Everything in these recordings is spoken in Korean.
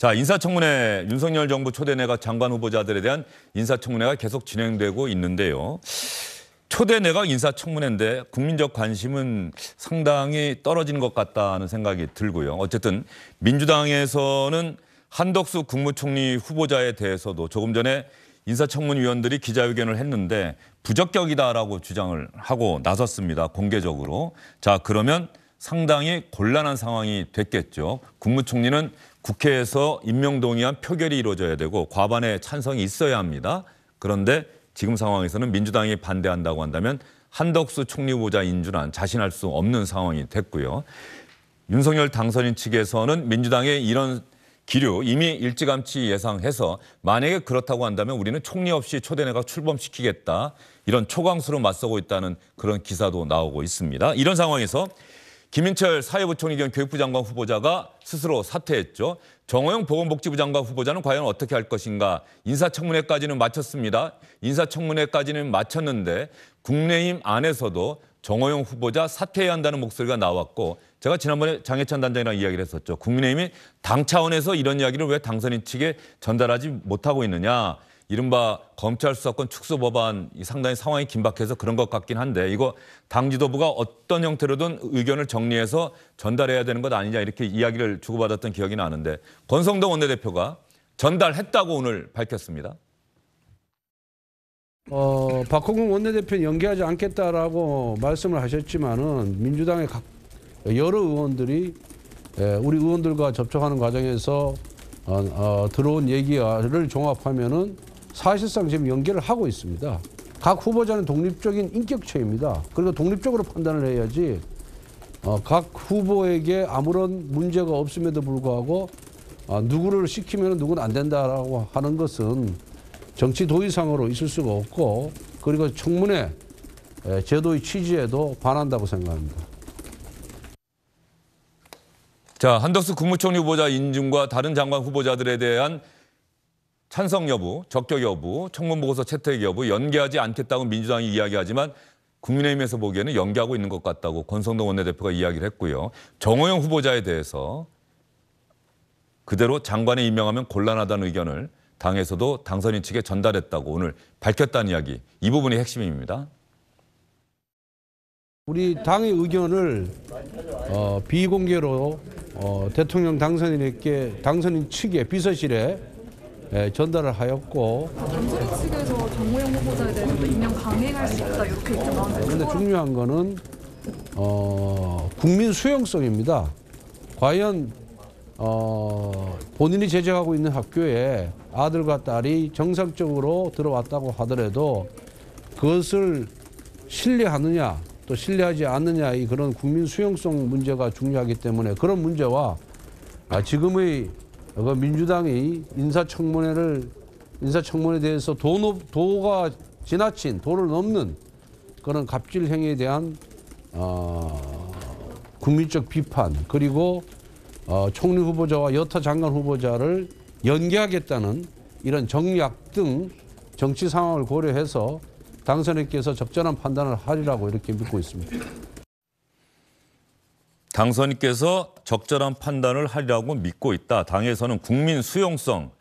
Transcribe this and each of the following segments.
자, 인사청문회 윤석열 정부 초대 내각 장관 후보자들에 대한 인사청문회가 계속 진행되고 있는데요. 초대 내각 인사청문회인데 국민적 관심은 상당히 떨어진 것 같다는 생각이 들고요. 어쨌든 민주당에서는 한덕수 국무총리 후보자에 대해서도 조금 전에 인사청문위원들이 기자회견을 했는데 부적격이다라고 주장을 하고 나섰습니다. 공개적으로. 자, 그러면 상당히 곤란한 상황이 됐겠죠. 국무총리는 국회에서 임명동의안 표결이 이루어져야 되고 과반의 찬성이 있어야 합니다. 그런데 지금 상황에서는 민주당이 반대한다고 한다면 한덕수 총리 후보자 인준안 자신할 수 없는 상황이 됐고요. 윤석열 당선인 측에서는 민주당의 이런 기류 이미 일찌감치 예상해서 만약에 그렇다고 한다면 우리는 총리 없이 초대내각 출범시키겠다 이런 초강수로 맞서고 있다는 그런 기사도 나오고 있습니다. 이런 상황에서 김인철 사회부총리 겸 교육부 장관 후보자가 스스로 사퇴했죠. 정호영 보건복지부 장관 후보자는 과연 어떻게 할 것인가. 인사청문회까지는 마쳤습니다. 인사청문회까지는 마쳤는데 국내임 안에서도 정호영 후보자 사퇴해야 한다는 목소리가 나왔고 제가 지난번에 장해찬 단장이랑 이야기를 했었죠. 국민의힘이 당 차원에서 이런 이야기를 왜 당선인 측에 전달하지 못하고 있느냐. 이른바 검찰 수사권 축소 법안 상당히 상황이 긴박해서 그런 것 같긴 한데 이거 당 지도부가 어떤 형태로든 의견을 정리해서 전달해야 되는 것 아니냐 이렇게 이야기를 주고받았던 기억이 나는데 권성동 원내대표가 전달했다고 오늘 밝혔습니다. 어, 박홍근 원내대표는 연기하지 않겠다라고 말씀을 하셨지만은 민주당의 각, 여러 의원들이 예, 우리 의원들과 접촉하는 과정에서 어, 어, 들어온 얘기를 종합하면은 사실상 지금 연계를 하고 있습니다. 각 후보자는 독립적인 인격체입니다. 그리고 독립적으로 판단을 해야지 어, 각 후보에게 아무런 문제가 없음에도 불구하고 어, 누구를 시키면 누구는 안 된다라고 하는 것은 정치 도의상으로 있을 수가 없고 그리고 청문회 에, 제도의 취지에도 반한다고 생각합니다. 자 한덕수 국무총리 후보자 인준과 다른 장관 후보자들에 대한 찬성 여부, 적격 여부, 청문 보고서 채택 여부 연계하지 않겠다고 민주당이 이야기하지만 국민의힘에서 보기에는 연계하고 있는 것 같다고 권성동 원내대표가 이야기를 했고요. 정호영 후보자에 대해서 그대로 장관에 임명하면 곤란하다는 의견을 당에서도 당선인 측에 전달했다고 오늘 밝혔다는 이야기. 이 부분이 핵심입니다. 우리 당의 의견을 어, 비공개로 어, 대통령 당선인에게 당선인 측에 비서실에 예, 전달을 하였고 경선 측에서 정호영 후보자에 대해서 또명 강행할 수 있다 이렇게 있긴 나왔는데 근데 중요한 거는 어, 국민 수용성입니다. 과연 어, 본인이 제정하고 있는 학교에 아들과 딸이 정상적으로 들어왔다고 하더라도 그것을 신뢰하느냐 또 신뢰하지 않느냐 이 그런 국민 수용성 문제가 중요하기 때문에 그런 문제와 아, 지금의 그러 민주당이 인사청문회를 인사청문회에 대해서 도, 도가 지나친 도를 넘는 그런 갑질 행위에 대한 어, 국민적 비판 그리고 어, 총리 후보자와 여타 장관 후보자를 연계하겠다는 이런 정략 등 정치 상황을 고려해서 당선인께서 적절한 판단을 하리라고 이렇게 믿고 있습니다. 당선인께서 적절한 판단을 하리라고 믿고 있다. 당에서는 국민 수용성,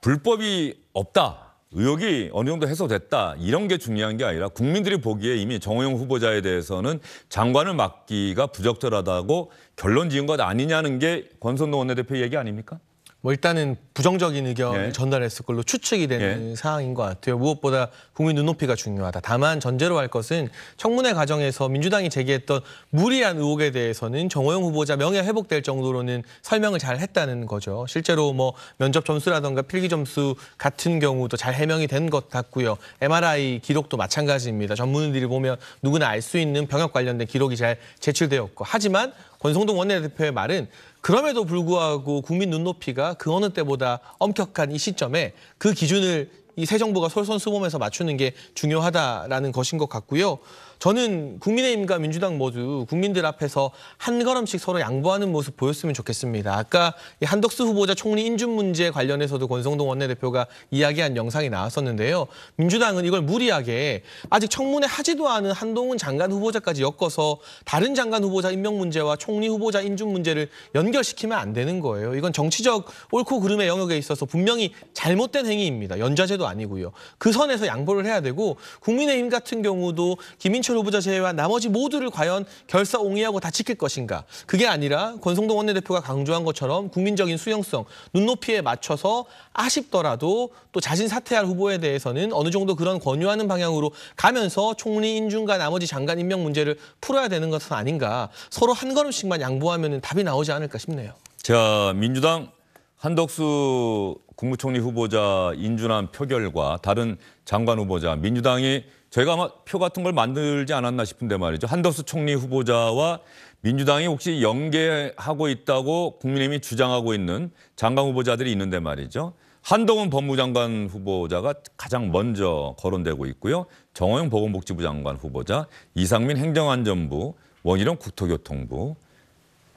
불법이 없다. 의혹이 어느 정도 해소됐다. 이런 게 중요한 게 아니라 국민들이 보기에 이미 정호영 후보자에 대해서는 장관을 맡기가 부적절하다고 결론 지은 것 아니냐는 게 권선동 원내대표 얘기 아닙니까? 뭐 일단은 부정적인 의견을 예. 전달했을 걸로 추측이 되는 예. 상황인 것 같아요. 무엇보다 국민 눈높이가 중요하다. 다만 전제로 할 것은 청문회 과정에서 민주당이 제기했던 무리한 의혹에 대해서는 정호영 후보자 명예 회복될 정도로는 설명을 잘 했다는 거죠. 실제로 뭐 면접 점수라던가 필기 점수 같은 경우도 잘 해명이 된 것 같고요. MRI 기록도 마찬가지입니다. 전문의들이 보면 누구나 알 수 있는 병역 관련된 기록이 잘 제출되었고 하지만 권성동 원내대표의 말은 그럼에도 불구하고 국민 눈높이가 그 어느 때보다 엄격한 이 시점에 그 기준을 이 새 정부가 솔선수범해서 맞추는 게 중요하다라는 것인 것 같고요. 저는 국민의힘과 민주당 모두 국민들 앞에서 한 걸음씩 서로 양보하는 모습 보였으면 좋겠습니다. 아까 한덕수 후보자 총리 인준 문제 관련해서도 권성동 원내대표가 이야기한 영상이 나왔었는데요. 민주당은 이걸 무리하게 아직 청문회 하지도 않은 한동훈 장관 후보자까지 엮어서 다른 장관 후보자 임명 문제와 총리 후보자 인준 문제를 연결시키면 안 되는 거예요. 이건 정치적 옳고 그름의 영역에 있어서 분명히 잘못된 행위입니다. 연좌제도 아니고요. 그 선에서 양보를 해야 되고 국민의힘 같은 경우도 김인철 이해찬 후보자 제외한 나머지 모두를 과연 결사옹이하고 다 지킬 것인가. 그게 아니라 권성동 원내대표가 강조한 것처럼 국민적인 수용성, 눈높이에 맞춰서 아쉽더라도 또 자신 사퇴할 후보에 대해서는 어느 정도 그런 권유하는 방향으로 가면서 총리 인준과 나머지 장관 임명 문제를 풀어야 되는 것은 아닌가. 서로 한 걸음씩만 양보하면 답이 나오지 않을까 싶네요. 자, 민주당 한덕수 국무총리 후보자 인준안 표결과 다른 장관 후보자 민주당이 저희가 아마 표 같은 걸 만들지 않았나 싶은데 말이죠. 한덕수 총리 후보자와 민주당이 혹시 연계하고 있다고 국민의힘이 주장하고 있는 장관 후보자들이 있는데 말이죠. 한동훈 법무장관 후보자가 가장 먼저 거론되고 있고요. 정호영 보건복지부 장관 후보자, 이상민 행정안전부, 원희룡 국토교통부.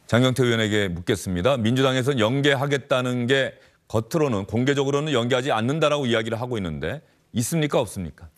장경태 의원에게 묻겠습니다. 민주당에서는 연계하겠다는 게 겉으로는 공개적으로는 연계하지 않는다라고 이야기를 하고 있는데 있습니까 없습니까?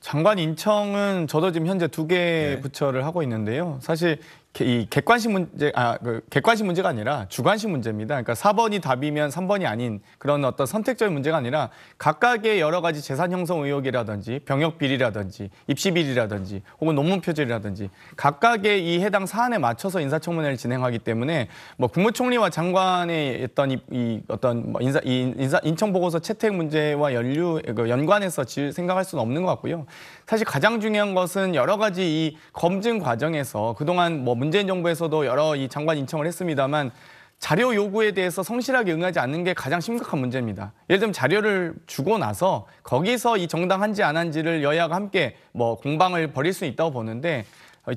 장관 인청은 저도 지금 현재 두개 네. 부처를 하고 있는데요. 사실 이 객관식 문제 아 그 객관식 문제가 아니라 주관식 문제입니다. 그러니까 4번이 답이면 3번이 아닌 그런 어떤 선택적인 문제가 아니라 각각의 여러 가지 재산 형성 의혹이라든지 병역 비리라든지 입시 비리라든지 혹은 논문 표절이라든지 각각의 이 해당 사안에 맞춰서 인사청문회를 진행하기 때문에 뭐 국무총리와 장관의 어떤 이, 이 어떤 뭐 인사 이 인사 인청 보고서 채택 문제와 연류 그 연관해서 생각할 수는 없는 것 같고요. 사실 가장 중요한 것은 여러 가지 이 검증 과정에서 그동안 뭐 문재인 정부에서도 여러 이 장관 인청을 했습니다만 자료 요구에 대해서 성실하게 응하지 않는 게 가장 심각한 문제입니다. 예를 들면 자료를 주고 나서 거기서 이 정당한지 안 한지를 여야가 함께 뭐 공방을 벌일 수 있다고 보는데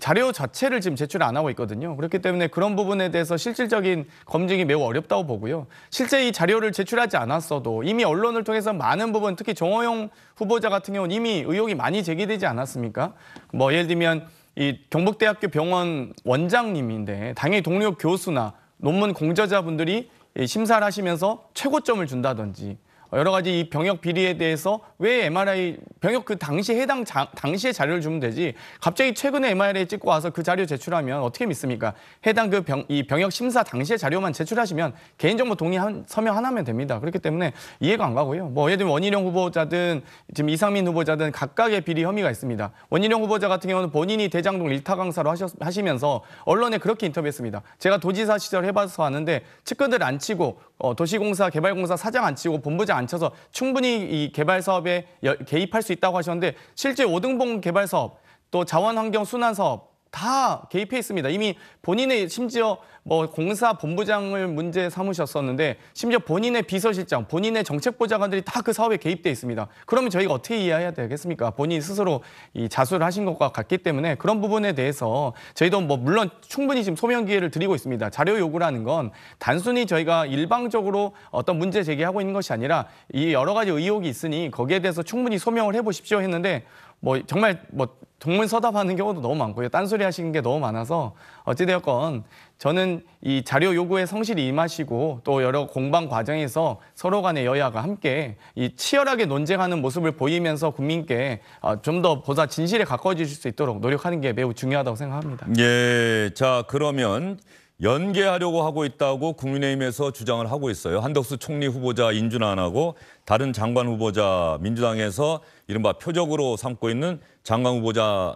자료 자체를 지금 제출 안 하고 있거든요. 그렇기 때문에 그런 부분에 대해서 실질적인 검증이 매우 어렵다고 보고요. 실제 이 자료를 제출하지 않았어도 이미 언론을 통해서 많은 부분 특히 정호용 후보자 같은 경우는 이미 의혹이 많이 제기되지 않았습니까? 뭐 예를 들면 이 경북대학교 병원 원장님인데 당연히 동료 교수나 논문 공저자분들이 심사를 하시면서 최고점을 준다든지 어, 여러 가지 이 병역 비리에 대해서 왜 MRI 병역 그 당시 해당 자, 당시의 자료를 주면 되지 갑자기 최근에 MRI 찍고 와서 그 자료 제출하면 어떻게 믿습니까? 해당 그병이 병역 심사 당시에 자료만 제출하시면 개인정보 동의 한 서명 하나면 됩니다. 그렇기 때문에 이해가 안 가고요. 뭐 예를 들면 원희룡 후보자든 지금 이상민 후보자든 각각의 비리 혐의가 있습니다. 원희룡 후보자 같은 경우는 본인이 대장동 일타 강사로 하셨, 하시면서 언론에 그렇게 인터뷰했습니다. 제가 도지사 시절 해봐서 아는데 측근들 안 치고 어, 도시공사, 개발공사 사장 안 치고 본부장 안 쳐서 충분히 이 개발 사업에 여, 개입할 수 있다고 하셨는데 실제 오등봉 개발 사업, 또 자원환경 순환 사업, 다 개입해 있습니다. 이미 본인의 심지어 뭐 공사 본부장을 문제 삼으셨었는데 심지어 본인의 비서실장, 본인의 정책보좌관들이 다 그 사업에 개입돼 있습니다. 그러면 저희가 어떻게 이해해야 되겠습니까? 본인 스스로 이 자수를 하신 것과 같기 때문에 그런 부분에 대해서 저희도 뭐 물론 충분히 지금 소명 기회를 드리고 있습니다. 자료 요구라는 건 단순히 저희가 일방적으로 어떤 문제 제기하고 있는 것이 아니라 이 여러 가지 의혹이 있으니 거기에 대해서 충분히 소명을 해보십시오 했는데 뭐 정말 뭐 동문서답하는 경우도 너무 많고요. 딴소리 하시는 게 너무 많아서 어찌되었건 저는 이 자료 요구에 성실히 임하시고 또 여러 공방 과정에서 서로 간의 여야가 함께 이 치열하게 논쟁하는 모습을 보이면서 국민께 어, 좀더 보다 진실에 가까워질 수 있도록 노력하는 게 매우 중요하다고 생각합니다. 예, 자 그러면 연계하려고 하고 있다고 국민의힘에서 주장을 하고 있어요. 한덕수 총리 후보자 인준안 하고 다른 장관 후보자 민주당에서 이른바 표적으로 삼고 있는 장관 후보자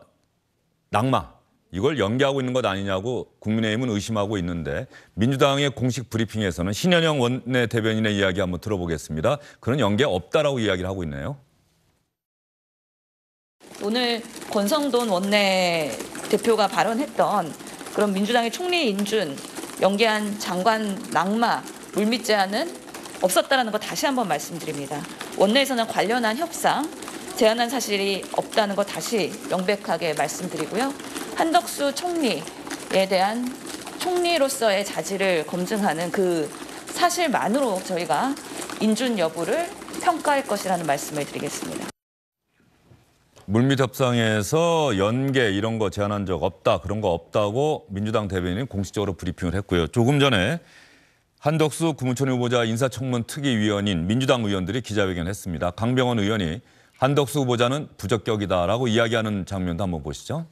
낙마 이걸 연계하고 있는 것 아니냐고 국민의힘은 의심하고 있는데 민주당의 공식 브리핑에서는 신현영 원내대변인의 이야기 한번 들어보겠습니다. 그런 연계 없다라고 이야기를 하고 있네요. 오늘 권성돈 원내 대표가 발언했던 그럼 민주당의 총리 인준, 연기한 장관 낙마, 물밑 제안은 없었다는거 다시 한번 말씀드립니다. 원내에서는 관련한 협상, 제안한 사실이 없다는 거 다시 명백하게 말씀드리고요. 한덕수 총리에 대한 총리로서의 자질을 검증하는 그 사실만으로 저희가 인준 여부를 평가할 것이라는 말씀을 드리겠습니다. 물밑 협상에서 연계 이런 거 제안한 적 없다, 그런 거 없다고 민주당 대변인 공식적으로 브리핑을 했고요. 조금 전에 한덕수 국무총리 후보자 인사청문 특위위원인 민주당 의원들이 기자회견했습니다. 강병원 의원이 한덕수 후보자는 부적격이다라고 이야기하는 장면도 한번 보시죠.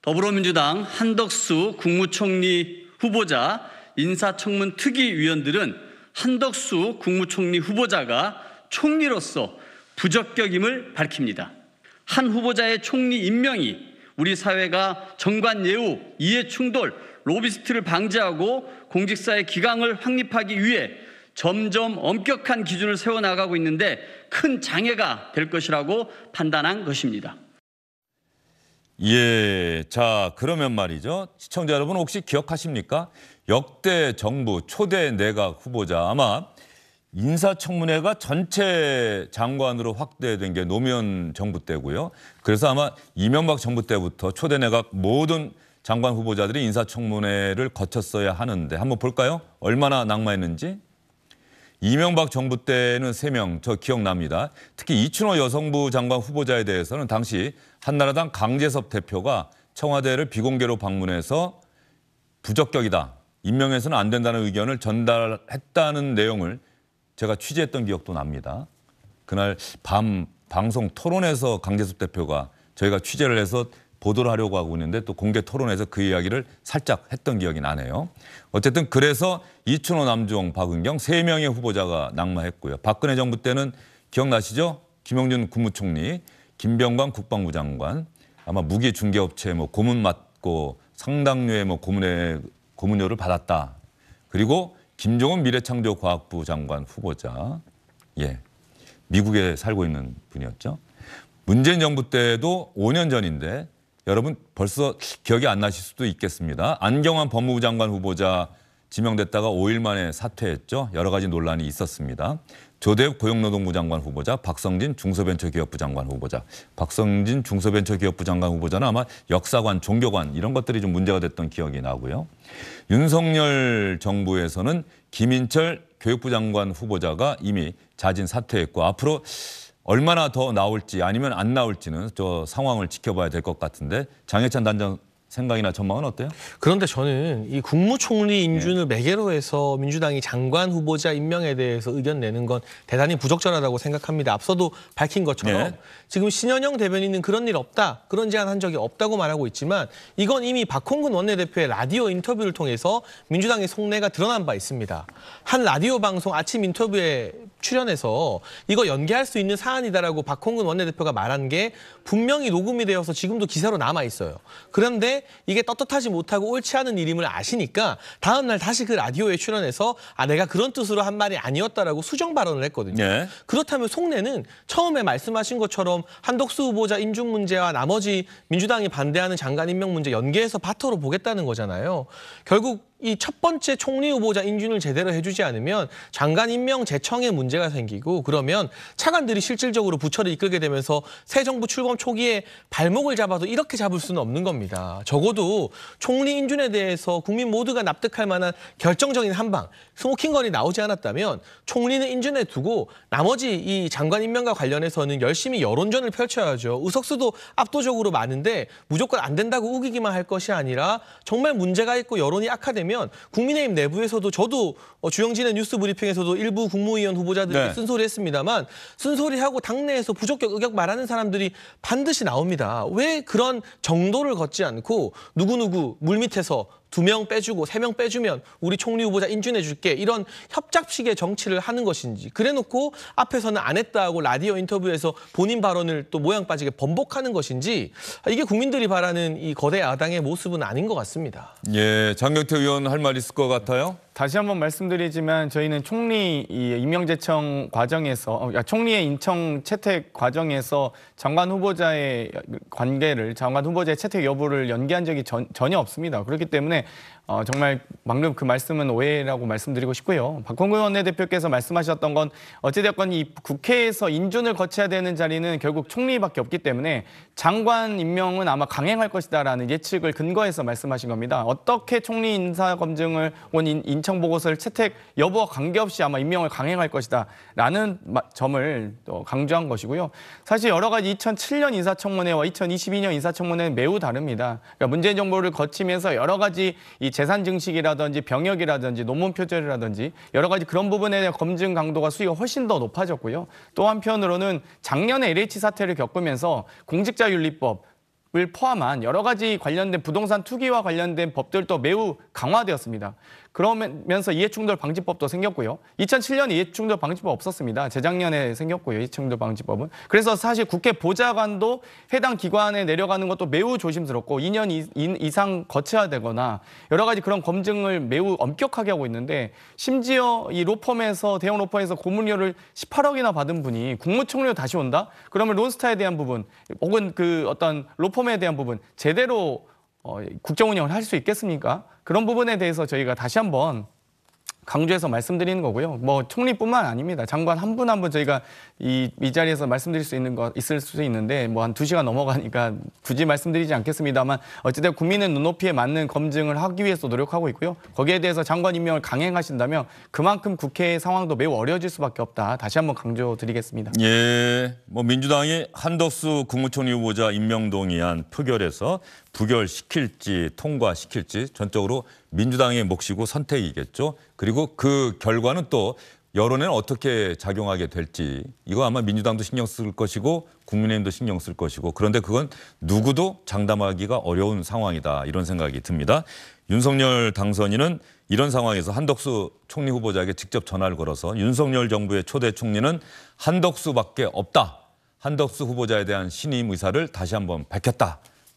더불어민주당 한덕수 국무총리 후보자 인사청문 특위위원들은 한덕수 국무총리 후보자가 총리로서 부적격임을 밝힙니다. 한 후보자의 총리 임명이 우리 사회가 정관 예우, 이해 충돌, 로비스트를 방지하고 공직사의 기강을 확립하기 위해 점점 엄격한 기준을 세워나가고 있는데 큰 장애가 될 것이라고 판단한 것입니다. 예, 자 그러면 말이죠. 시청자 여러분 혹시 기억하십니까? 역대 정부 초대 내각 후보자 아마 인사청문회가 전체 장관으로 확대된 게 노무현 정부 때고요. 그래서 아마 이명박 정부 때부터 초대 내각 모든 장관 후보자들이 인사청문회를 거쳤어야 하는데 한번 볼까요? 얼마나 낙마했는지. 이명박 정부 때는 세 명 저 기억납니다. 특히 이춘호 여성부 장관 후보자에 대해서는 당시 한나라당 강재섭 대표가 청와대를 비공개로 방문해서 부적격이다. 임명해서는 안 된다는 의견을 전달했다는 내용을 제가 취재했던 기억도 납니다. 그날 밤 방송 토론에서 강재숙 대표가 저희가 취재를 해서 보도를 하려고 하고 있는데 또 공개 토론에서 그 이야기를 살짝 했던 기억이 나네요. 어쨌든 그래서 이춘호, 남종, 박은경 세 명의 후보자가 낙마했고요. 박근혜 정부 때는 기억나시죠? 김영준 국무총리, 김병관 국방부 장관, 아마 무기 중개업체 뭐 고문 맞고 상당료의 뭐고문의 고문료를 받았다. 그리고 김종훈 미래창조과학부 장관 후보자, 예, 미국에 살고 있는 분이었죠. 문재인 정부 때도 5년 전인데 여러분 벌써 기억이 안 나실 수도 있겠습니다. 안경환 법무부 장관 후보자 지명됐다가 5일 만에 사퇴했죠. 여러 가지 논란이 있었습니다. 조대욱 고용노동부 장관 후보자, 박성진 중소벤처기업부 장관 후보자. 박성진 중소벤처기업부 장관 후보자는 아마 역사관, 종교관 이런 것들이 좀 문제가 됐던 기억이 나고요. 윤석열 정부에서는 김인철 교육부 장관 후보자가 이미 자진 사퇴했고 앞으로 얼마나 더 나올지 아니면 안 나올지는 저 상황을 지켜봐야 될 것 같은데 장해찬 단장 생각이나 전망은 어때요? 그런데 저는 이 국무총리 인준을 예. 매개로 해서 민주당이 장관 후보자 임명에 대해서 의견 내는 건 대단히 부적절하다고 생각합니다. 앞서도 밝힌 것처럼 네. 지금 신현영 대변인은 그런 일 없다, 그런 제안 한 적이 없다고 말하고 있지만 이건 이미 박홍근 원내대표의 라디오 인터뷰를 통해서 민주당의 속내가 드러난 바 있습니다. 한 라디오 방송 아침 인터뷰에 출연해서 이거 연기할 수 있는 사안이다라고 박홍근 원내대표가 말한 게 분명히 녹음이 되어서 지금도 기사로 남아 있어요. 그런데 이게 떳떳하지 못하고 옳지 않은 일임을 아시니까 다음 날 다시 그 라디오에 출연해서 아 내가 그런 뜻으로 한 말이 아니었다라고 수정 발언을 했거든요. 네. 그렇다면 속내는 처음에 말씀하신 것처럼 한덕수 후보자 인준 문제와 나머지 민주당이 반대하는 장관 임명 문제 연계해서 바터로 보겠다는 거잖아요. 결국 이첫 번째 총리 후보자 인준을 제대로 해주지 않으면 장관 임명 재청에 문제가 생기고 그러면 차관들이 실질적으로 부처를 이끌게 되면서 새 정부 출범 초기에 발목을 잡아도 이렇게 잡을 수는 없는 겁니다. 적어도 총리 인준에 대해서 국민 모두가 납득할 만한 결정적인 한방, 스모킹건이 나오지 않았다면 총리는 인준에 두고 나머지 이 장관 임명과 관련해서는 열심히 여론전을 펼쳐야죠. 의석수도 압도적으로 많은데 무조건 안 된다고 우기기만 할 것이 아니라 정말 문제가 있고 여론이 악화되면 뭐면 국민의힘 내부에서도 저도 어, 주영진의 뉴스 브리핑에서도 일부 국무위원 후보자들이 네. 쓴소리했습니다만 쓴소리하고 당내에서 부적격 의격 말하는 사람들이 반드시 나옵니다. 왜 그런 정도를 걷지 않고 누구누구 물밑에서 두명 빼주고 세 명 빼주면 우리 총리 후보자 인준해줄게 이런 협잡식의 정치를 하는 것인지 그래놓고 앞에서는 안 했다고 라디오 인터뷰에서 본인 발언을 또 모양 빠지게 번복하는 것인지 이게 국민들이 바라는 이 거대 야당의 모습은 아닌 것 같습니다. 예, 장경태 의원 할 말 있을 것 같아요. 다시 한번 말씀드리지만 저희는 총리 임명제청 과정에서 어, 총리의 인청 채택 과정에서 장관 후보자의 관계를 장관 후보자의 채택 여부를 연기한 적이 전, 전혀 없습니다. 그렇기 때문에 어, 정말 방금 그 말씀은 오해라고 말씀드리고 싶고요. 박홍구 원내대표께서 말씀하셨던 건 어찌됐건 이 국회에서 인준을 거쳐야 되는 자리는 결국 총리밖에 없기 때문에 장관 임명은 아마 강행할 것이다라는 예측을 근거해서 말씀하신 겁니다. 어떻게 총리 인사 검증을 온 인, 임청 보고서를 채택 여부와 관계없이 아마 임명을 강행할 것이다라는 점을 강조한 것이고요. 사실 여러 가지 2007년 인사청문회와 2022년 인사청문회는 매우 다릅니다. 그러니까 문재인 정부를 거치면서 여러 가지 이 재산 증식이라든지 병역이라든지 논문 표절이라든지 여러 가지 그런 부분에 대한 검증 강도가 수위가 훨씬 더 높아졌고요. 또 한편으로는 작년에 LH 사태를 겪으면서 공직자윤리법 을 포함한 여러 가지 관련된 부동산 투기와 관련된 법들도 매우 강화되었습니다. 그러면서 이해충돌 방지법도 생겼고요. 2007년 이해충돌 방지법 없었습니다. 재작년에 생겼고요. 이해충돌 방지법은. 그래서 사실 국회 보좌관도 해당 기관에 내려가는 것도 매우 조심스럽고 2년 이상 거쳐야 되거나 여러 가지 그런 검증을 매우 엄격하게 하고 있는데 심지어 이 로펌에서 대형 로펌에서 고문료를 18억이나 받은 분이 국무총리로 다시 온다? 그러면 론스타에 대한 부분 혹은 그 어떤 로펌에 대한 부분 제대로 어, 예, 국정 운영을 할 수 있겠습니까? 그런 부분에 대해서 저희가 다시 한번 강조해서 말씀드리는 거고요. 뭐 총리뿐만 아닙니다. 장관 한 분 한 분 저희가 이, 이 자리에서 말씀드릴 수 있는 거 있을 수 있는데 뭐 한 두 시간 넘어가니까 굳이 말씀드리지 않겠습니다만 어쨌든 국민의 눈높이에 맞는 검증을 하기 위해서 노력하고 있고요. 거기에 대해서 장관 임명을 강행하신다면 그만큼 국회 상황도 매우 어려워질 수밖에 없다. 다시 한번 강조드리겠습니다. 예, 뭐 민주당이 한덕수 국무총리 후보자 임명 동의안 표결에서 부결시킬지 통과시킬지 전적으로 민주당의 몫이고 선택이겠죠. 그리고 그 결과는 또 여론에는 어떻게 작용하게 될지 이거 아마 민주당도 신경 쓸 것이고 국민의힘도 신경 쓸 것이고 그런데 그건 누구도 장담하기가 어려운 상황이다 이런 생각이 듭니다. 윤석열 당선인은 이런 상황에서 한덕수 총리 후보자에게 직접 전화를 걸어서 윤석열 정부의 초대 총리는 한덕수밖에 없다. 한덕수 후보자에 대한 신임 의사를 다시 한번 밝혔다.